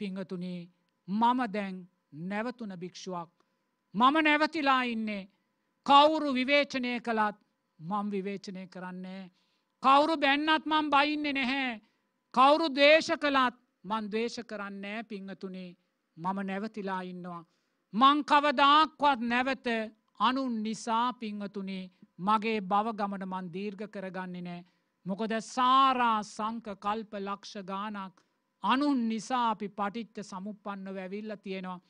පිංහතුනී මම දැන් නැවතුන භික්‍ෂුවක්. මම නැවතිලා ඉන්නේ කවුරු විවේචනය කළත් මං විවේචනය කරන්නේ. කවුරු බැන්නත් මං බයින්නේ නැහැ. කවුරු දේශ කළත් මන් දේශ කරන්නේ පිංහතුනේ මම නැවතිලා ඉන්නවා. මං කවදාක්වත් නැවත අනුන් නිසා පිංහතුනේ මගේ බවගමන මන් දීර්ඝ කරගන්නේ නෑ. මොකද සාරා සංක කල්ප ලක්ෂ ගානක් අනුන් නිසා අපි පටිච්ච සමුපන්නව ඇවිල්ල තියෙනවා